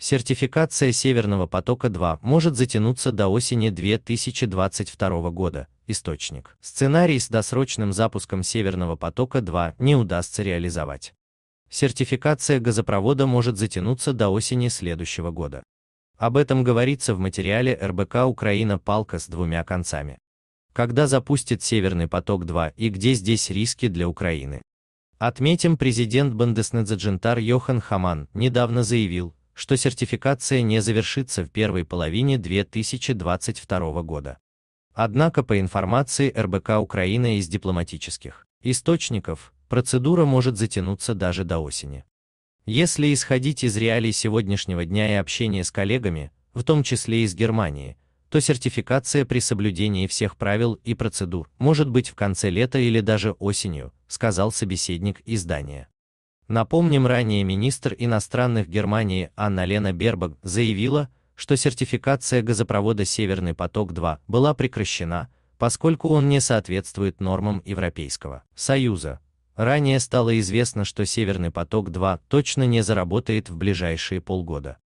Сертификация Северного потока-2 может затянуться до осени 2022 года. Источник. Сценарий с досрочным запуском Северного потока-2 не удастся реализовать. Сертификация газопровода может затянуться до осени следующего года. Об этом говорится в материале РБК «Украина. Палка с двумя концами». Когда запустит Северный поток-2 и где здесь риски для Украины? Отметим, президент Бандеснедзаджентар Йохан Хаман недавно заявил, что сертификация не завершится в первой половине 2022 года. Однако по информации РБК Украины из дипломатических источников, процедура может затянуться даже до осени. Если исходить из реалий сегодняшнего дня и общения с коллегами, в том числе из Германии, то сертификация при соблюдении всех правил и процедур может быть в конце лета или даже осенью, сказал собеседник издания. Напомним, ранее министр иностранных Германии Анна-Лена Бербак заявила, что сертификация газопровода «Северный поток-2» была прекращена, поскольку он не соответствует нормам Европейского Союза. Ранее стало известно, что «Северный поток-2» точно не заработает в ближайшие полгода.